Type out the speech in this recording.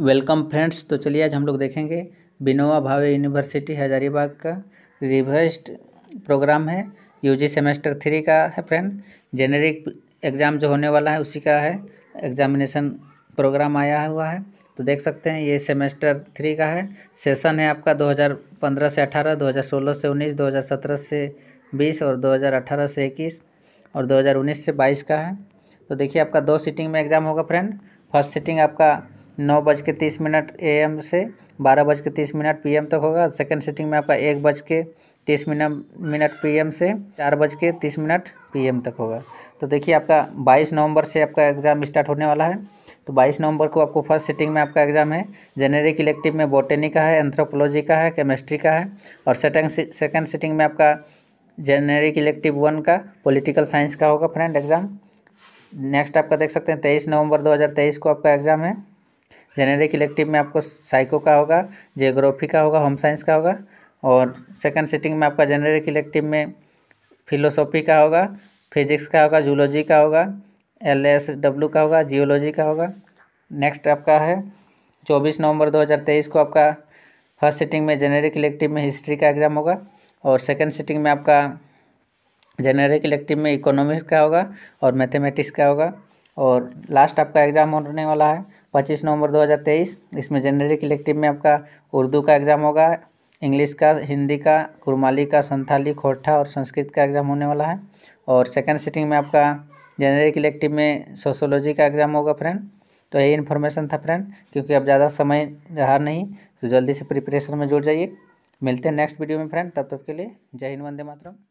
welcome friends तो चलिए आज हम लोग देखेंगे बिनोवा भावे यूनिवर्सिटी हजारीबाग का रिवर्स्ड प्रोग्राम है यूजी सेमेस्टर थ्री का है फ्रेंड जेनेरिक एग्ज़ाम जो होने वाला है उसी का है एग्जामिनेशन प्रोग्राम आया हुआ है तो देख सकते हैं ये सेमेस्टर थ्री का है सेशन है आपका 2015 से 18, 2016 से 19, 2017 से 20 और 2018 से 21 और 2019 से 22 का है तो देखिए आपका दो सीटिंग में एग्ज़ाम होगा फ्रेंड फर्स्ट सीटिंग आपका नौ बज के तीस मिनट ए एम से बारह बज के तीस मिनट पी एम तक होगा सेकेंड सीटिंग में आपका एक बज के तीस मिनट मिनट पी एम से चार बज के तीस मिनट पी एम तक होगा तो देखिए आपका बाईस नवंबर से आपका एग्ज़ाम स्टार्ट होने वाला है तो बाईस नवंबर को आपको फर्स्ट सिटिंग में आपका एग्ज़ाम है जेनेरिक इलेक्टिव में बॉटनी का है एंथ्रोपोलॉजी का है केमिस्ट्री का है और सेकेंड सेकेंड सिटिंग में आपका जेनेरिक इलेक्टिव वन का पॉलिटिकल साइंस का होगा फ्रेंड एग्ज़ाम नेक्स्ट आपका देख सकते हैं तेईस नवंबर 2023 को आपका एग्ज़ाम है जेनेरिक इलेक्टिव में आपको साइको का होगा जियोग्राफी का होगा होम साइंस का होगा और सेकंड सीटिंग में आपका जेनेरिक इलेक्टिव में फिलोसॉफी का होगा फिजिक्स का होगा जूलॉजी का होगा एल एस डब्ल्यू का होगा जियोलॉजी का होगा नेक्स्ट आपका है चौबीस नवंबर तेईस को आपका फर्स्ट सीटिंग में जेनेरिक इलेक्टिव में हिस्ट्री का एग्ज़ाम होगा और सेकेंड सीटिंग में आपका जेनेरिक इलेक्टिव में इकोनॉमिक्स का होगा और मैथमेटिक्स का होगा और लास्ट आपका एग्ज़ाम होने वाला है पच्चीस नवंबर 2023 इसमें जनरल इलेक्टिव में आपका उर्दू का एग्ज़ाम होगा इंग्लिश का हिंदी का कुरमाली का संथाली खोटा और संस्कृत का एग्ज़ाम होने वाला है और सेकंड सिटिंग में आपका जनरल इलेक्टिव में सोशोलॉजी का एग्ज़ाम होगा फ्रेंड तो यही इन्फॉर्मेशन था फ्रेंड क्योंकि अब ज़्यादा समय रहा नहीं तो जल्दी से प्रिपरेशन में जुड़ जाइए मिलते हैं नेक्स्ट वीडियो में फ्रेंड तब तक के लिए जय हिंद वंदे मातरम